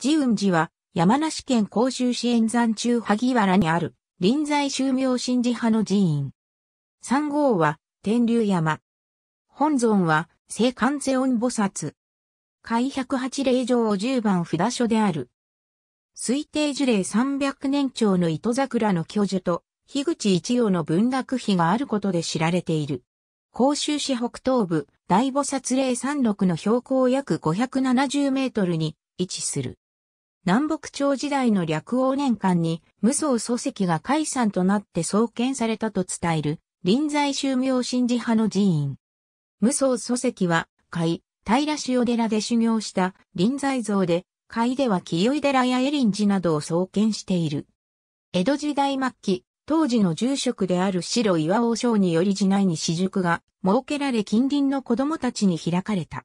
自雲寺は山梨県甲州市沿山中萩原にある臨済宗明神寺派の寺院。三号は天竜山。本尊は聖観世音菩薩。開百八霊場を十番札所である。推定樹齢三百年長の糸桜の巨樹と、樋口一葉の文楽碑があることで知られている。甲州市北東部、大菩薩霊山六の標高約570メートルに位置する。南北朝時代の略王年間に、無装祖籍が解散となって創建されたと伝える、臨在宗明神寺派の寺院。無装祖籍は、海、平塩寺で修行した臨在像で、海では清井寺や恵林寺などを創建している。江戸時代末期、当時の住職である白岩王将により寺内に私塾が設けられ近隣の子供たちに開かれた。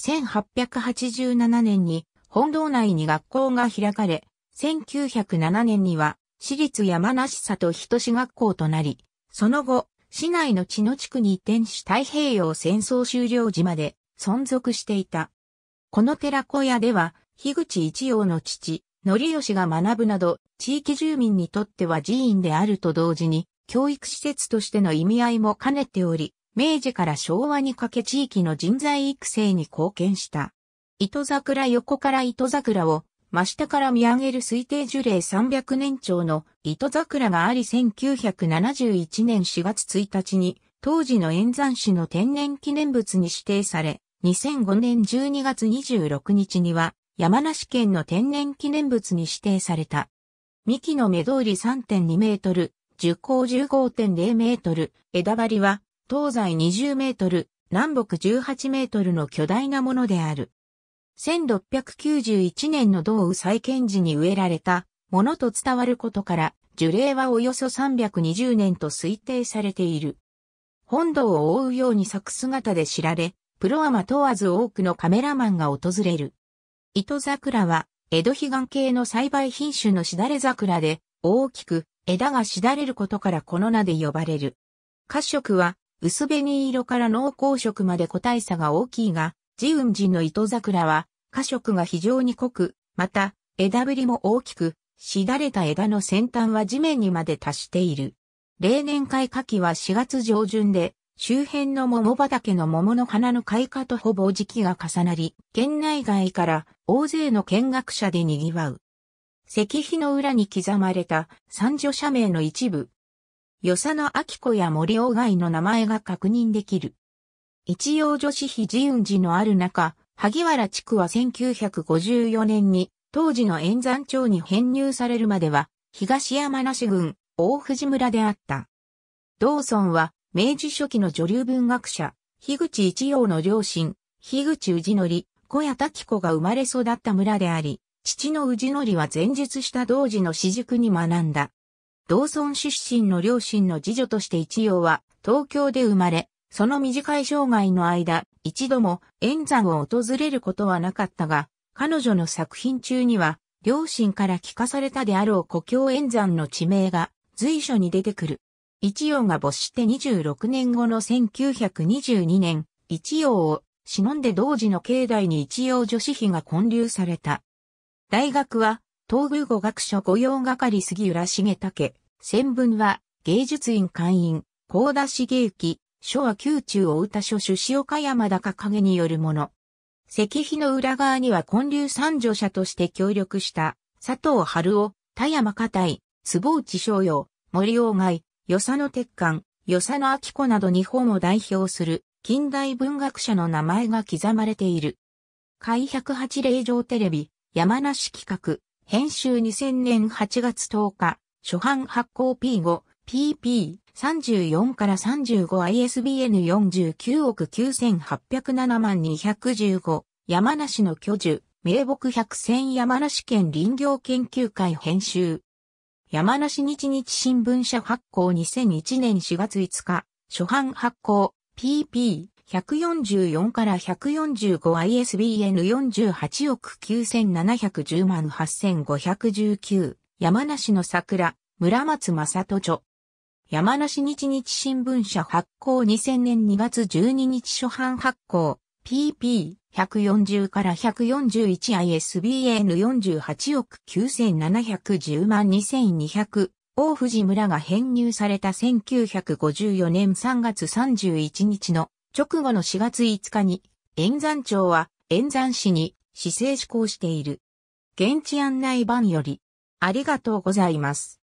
1887年に本堂内に学校が開かれ、1907年には、私立山梨里人志学校となり、その後、市内の地の地区に移転し太平洋戦争終了時まで存続していた。この寺小屋では、樋口一葉の父、則吉が学ぶなど、地域住民にとっては寺院であると同時に、教育施設としての意味合いも兼ねており、明治から昭和にかけ地域の人材育成に貢献した。糸桜横から糸桜を真下から見上げる推定樹齢300年長の糸桜があり1971年4月1日に当時の円山市の天然記念物に指定され2005年12月26日には山梨県の天然記念物に指定された。幹の目通り3.2メートル、樹高15.0メートル、枝張りは東西20メートル、南北18メートルの巨大なものである。1691年の道雨再建時に植えられたものと伝わることから、樹齢はおよそ320年と推定されている。本堂を覆うように咲く姿で知られ、プロアマ問わず多くのカメラマンが訪れる。糸桜は、江戸悲願系の栽培品種のしだれ桜で、大きく枝がしだれることからこの名で呼ばれる。褐色は、薄紅色から濃厚色まで個体差が大きいが、ウ雲ジの糸桜は、花色が非常に濃く、また、枝ぶりも大きく、しだれた枝の先端は地面にまで達している。例年開花期は4月上旬で、周辺の桃畑の桃の花の開花とほぼ時期が重なり、県内外から大勢の見学者で賑わう。石碑の裏に刻まれた三女社名の一部。与謝野明子や森鴎外の名前が確認できる。一葉女子碑寺雲寺のある中、萩原地区は1954年に当時の円山町に編入されるまでは東山梨郡大藤村であった。道村は明治初期の女流文学者、樋口一葉の両親、樋口氏則、小谷滝子が生まれ育った村であり、父の氏則は前述した同時の私塾に学んだ。道村出身の両親の次女として一葉は東京で生まれ、その短い生涯の間、一度も演山を訪れることはなかったが、彼女の作品中には、両親から聞かされたであろう故郷演山の地名が随所に出てくる。一葉が没して26年後の1922年、一葉を忍んで同時の境内に一葉女子妃が建立された。大学は、東宮語学書御用係杉浦重武、専文は、芸術院会員、高田茂之、書は宮中を歌書主子岡山高影によるもの。石碑の裏側には建立三女者として協力した佐藤春夫、田山家体、坪内昭陽、森鴎外、与謝野鉄管、与謝野明子など日本を代表する近代文学者の名前が刻まれている。開108令状テレビ、山梨企画、編集2000年8月10日、初版発行 P5、PP、34から 35ISBN 49億9807万215山梨の巨樹名木百選山梨県林業研究会編集山梨日日新聞社発行2001年4月5日初版発行 PP 144から 145ISBN48 億9710万8519山梨の桜村松正人著山梨日日新聞社発行2000年2月12日初版発行 PP140 から141 ISBN48 億9710万2200大藤村が編入された1954年3月31日の直後の4月5日に円山町は円山市に市政施行している。現地案内版よりありがとうございます。